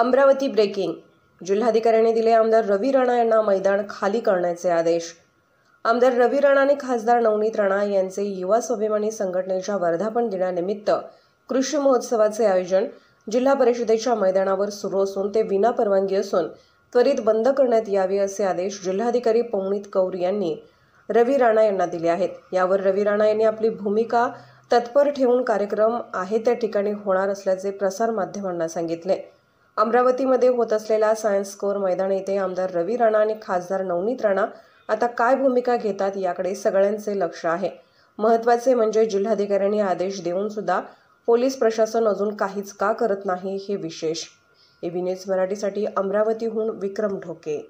Amravati breaking जिल्हाधिकाऱ्यांनी दिले आमदार रवी राणा यांना मैदान खाली करण्याचे आदेश आमदार रवी राणा आणि खासदार नवनीत राणा यांचे युवा स्वाभिमानी संघटनेच्या वर्धापन दिनानिमित्त कृषी महोत्सवाचे आयोजन जिल्हा परिषदेच्या मैदानावर सुरू असून ते विनापरवानगी असून त्वरित बंद करण्यात यावे असे आदेश जिल्हाधिकारी पवनीत कौर यांनी रवी राणा यांना दिले आहेत यावर रवी राणा यांनी आपली भूमिका तत्पर ठेवून कार्यक्रम आहे त्या ठिकाणी होणार असल्याचे प्रसारमाध्यमांना सांगितले अमरावतीमध्ये होत असलेला सायन्स कोर मैदान येथे आमदार रवी राणा आणि खासदार नवनीत राणा आता काय भूमिका घेतात याकडे सगळ्यांचे लक्ष आहे महत्त्वाचे म्हणजे जिल्हाधिकाऱ्यांनी आदेश देऊन सुद्धा पोलीस प्रशासन अजून काहीच का करत नाही हे विशेष एबी न्यूज मराठीसाठी अमरावतीहून विक्रम ढोके